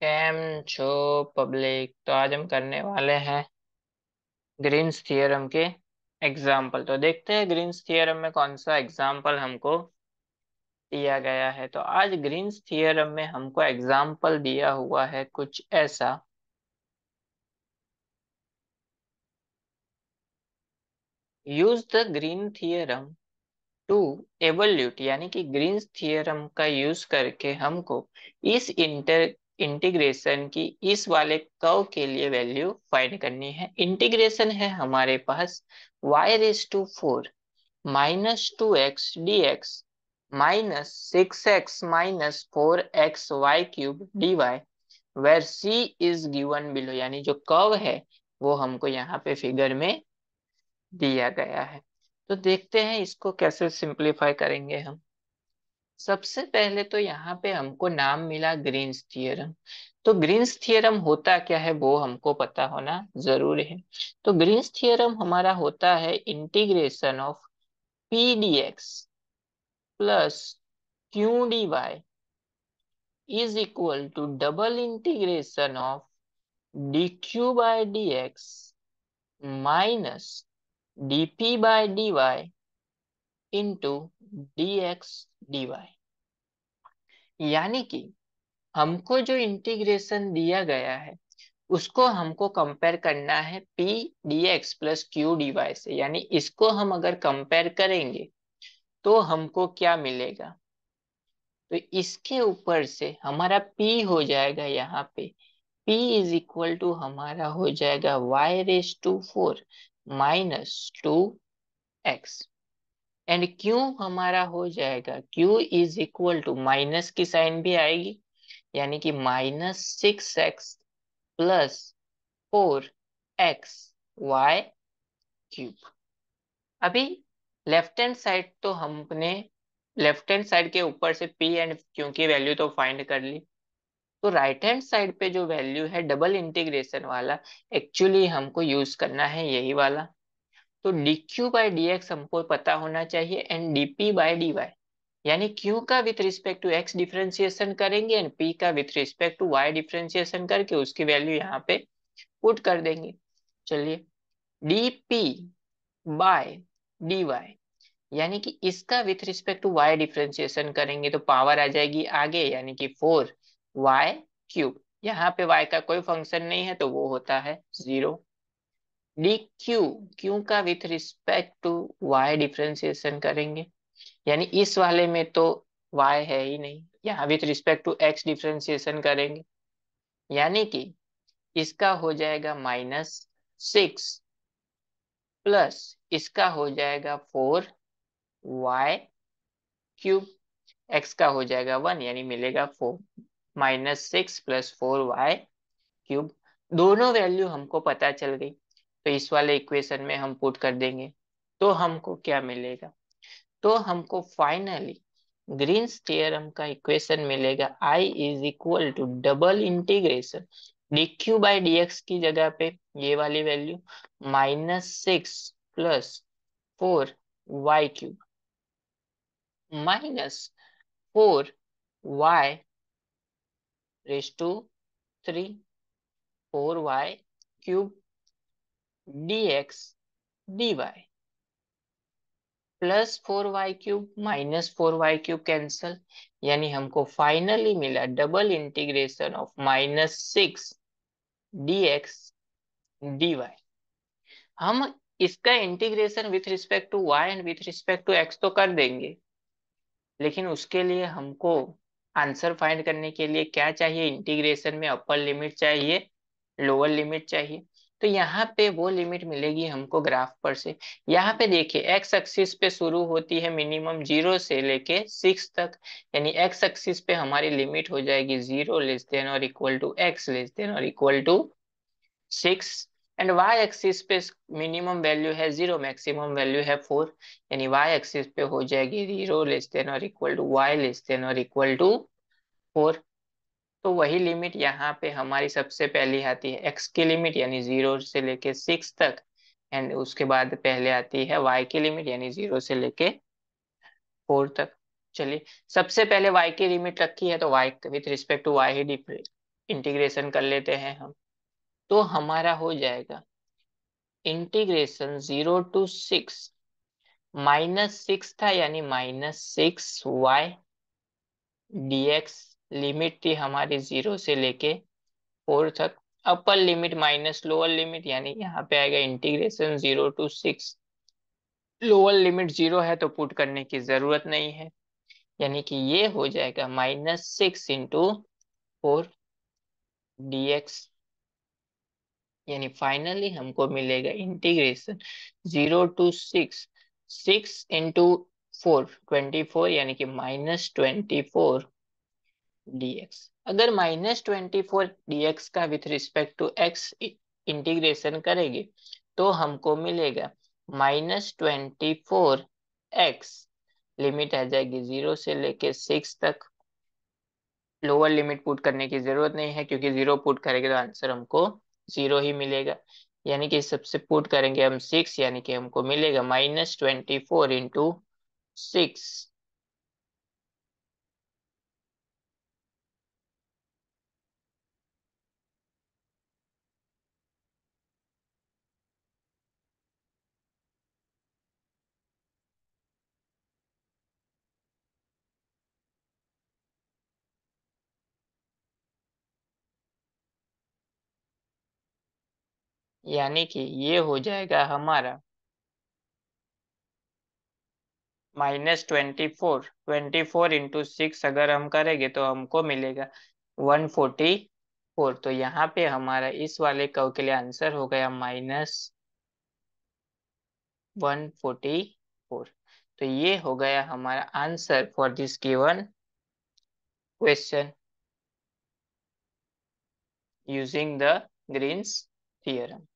cam छो public तो आज हम करने वाले हैं ग्रीन्स थ्योरम के एग्जाम्पल तो देखते हैं ग्रीन्स थ्योरम में कौन सा एग्जाम्पल हमको दिया गया है तो आज ग्रीन्स थ्योरम में हमको एग्जाम्पल दिया हुआ है कुछ ऐसा use the Green theorem to evaluate यानी कि ग्रीन्स थियरम का यूज करके हमको इस इंटर इंटीग्रेशन की इस वाले कव के लिए वैल्यू फाइंड करनी है इंटीग्रेशन है हमारे पास y raise to four minus two x d x minus six x minus four x y cube d y where c is given below यानी जो कव है वो हमको यहाँ पे फिगर में दिया गया है तो देखते हैं इसको कैसे सिंप्लीफाई करेंगे हम सबसे पहले तो यहाँ पे हमको नाम मिला ग्रीन्स थियरम तो ग्रीन्स थियरम होता क्या है वो हमको पता होना जरूरी है तो ग्रीन्स थियरम हमारा होता है integration of p d x plus q d y is equal to double integration of d q by d x minus d p by d y into d x d y यानी कि हमको जो integration दिया गया है उसको हमको compare करना है p d x plus q d से यानी इसको हम अगर कंपेयर करेंगे तो हमको क्या मिलेगा तो इसके ऊपर से हमारा P हो जाएगा यहाँ पे P इज इक्वल टू हमारा हो जाएगा y raise to four minus two x and q हमारा हो जाएगा q is equal to minus की साइन भी आएगी यानी कि minus six x plus four x y cube अभी लेफ्ट हैंड साइड तो हमने लेफ्ट हैंड साइड के ऊपर से पी एंड क्यू की वैल्यू तो फाइंड कर ली तो राइट हैंड साइड पे जो वैल्यू है डबल इंटीग्रेशन वाला एक्चुअली हमको यूज करना है यही वाला तो क्यू बाई डी हमको पता होना चाहिए एंड पी बाई डी यानी क्यू का with respect to x differentiation करेंगे एंड पी का with respect to y differentiation करके उसकी वैल्यू यहाँ पे पुट कर देंगे चलिए डी पी बाय डी यानी कि इसका with respect to y differentiation करेंगे तो पावर आ जाएगी आगे यानी कि फोर वाई क्यूब यहाँ पे वाई का कोई फंक्शन नहीं है तो वो होता है जीरो डी क्यू क्यू का with respect to y differentiation करेंगे यानी इस वाले में तो वाई है ही नहीं यहाँ with respect to x differentiation करेंगे यानी कि इसका हो जाएगा माइनस सिक्स प्लस इसका हो जाएगा फोर वाई क्यूब एक्स का हो जाएगा वन यानी मिलेगा four minus six plus four y cube दोनों वैल्यू हमको पता चल गई तो इस वाले इक्वेशन में हम पुट कर देंगे तो हमको क्या मिलेगा तो हमको फाइनली ग्रीन थ्योरम का इक्वेशन मिलेगा I is equal to double integration d q by d x की जगह पे ये वाली value minus six plus four y cube minus four y raise to three four y cube dx dy plus four y cube minus four y cube cancel यानी हमको finally मिला double integration of minus six d x d y हम इसका integration with respect to y and with respect to x तो कर देंगे लेकिन उसके लिए हमको आंसर फाइंड करने के लिए क्या चाहिए इंटीग्रेशन में अपर लिमिट चाहिए लोअर लिमिट चाहिए तो यहाँ पे वो लिमिट मिलेगी हमको ग्राफ पर से यहाँ पे देखिए एक्स एक्सिस पे शुरू होती है मिनिमम जीरो से लेके सिक्स तक यानी एक्स एक्सिस पे हमारी लिमिट हो जाएगी जीरो लेस देन और equal to x less than और equal to six and y axis पे मिनिमम वैल्यू है जीरो मैक्सिमम वैल्यू है फोर यानी वाई एक्सिस पे हो जाएगी जीरो लेस देन और equal to y less than और इक्वल टू फोर तो वही लिमिट यहाँ पे हमारी सबसे पहली आती है एक्स की लिमिट यानी जीरो से लेके सिक्स तक एंड उसके बाद पहले आती है वाई की लिमिट यानी जीरो से लेके फोर तक चलिए सबसे पहले वाई की लिमिट रखी है तो y with respect to y ही इंटीग्रेशन कर लेते हैं हम तो हमारा हो जाएगा integration zero to six minus six था यानी minus six y d x limit थी हमारी जीरो से लेके फोर तक upper limit minus lower limit यानी यहाँ पे आएगा integration zero to six lower limit zero है तो पुट करने की जरूरत नहीं है यानी कि ये हो जाएगा minus six into four d x यानी फाइनली हमको मिलेगा integration zero to six six into four twenty four यानी कि माइनस ट्वेंटी फोर dx अगर माइनस ट्वेंटी फोर डीएक्स का with respect to x integration करेंगे तो हमको मिलेगा minus twenty four x limit आ जाएगी जीरो से लेके सिक्स तक लोअर लिमिट पुट करने की जरूरत नहीं है क्योंकि जीरो पुट करेंगे तो आंसर हमको जीरो ही मिलेगा यानी कि सबसे पुट करेंगे हम सिक्स यानी कि हमको मिलेगा minus twenty four into six यानी कि ये हो जाएगा हमारा minus twenty four twenty four into six अगर हम करेंगे तो हमको मिलेगा वन फोर्टी फोर तो यहाँ पे हमारा इस वाले कव के लिए आंसर हो गया माइनस वन फोर्टी फोर तो ये हो गया हमारा answer for this given question using the Green's theorem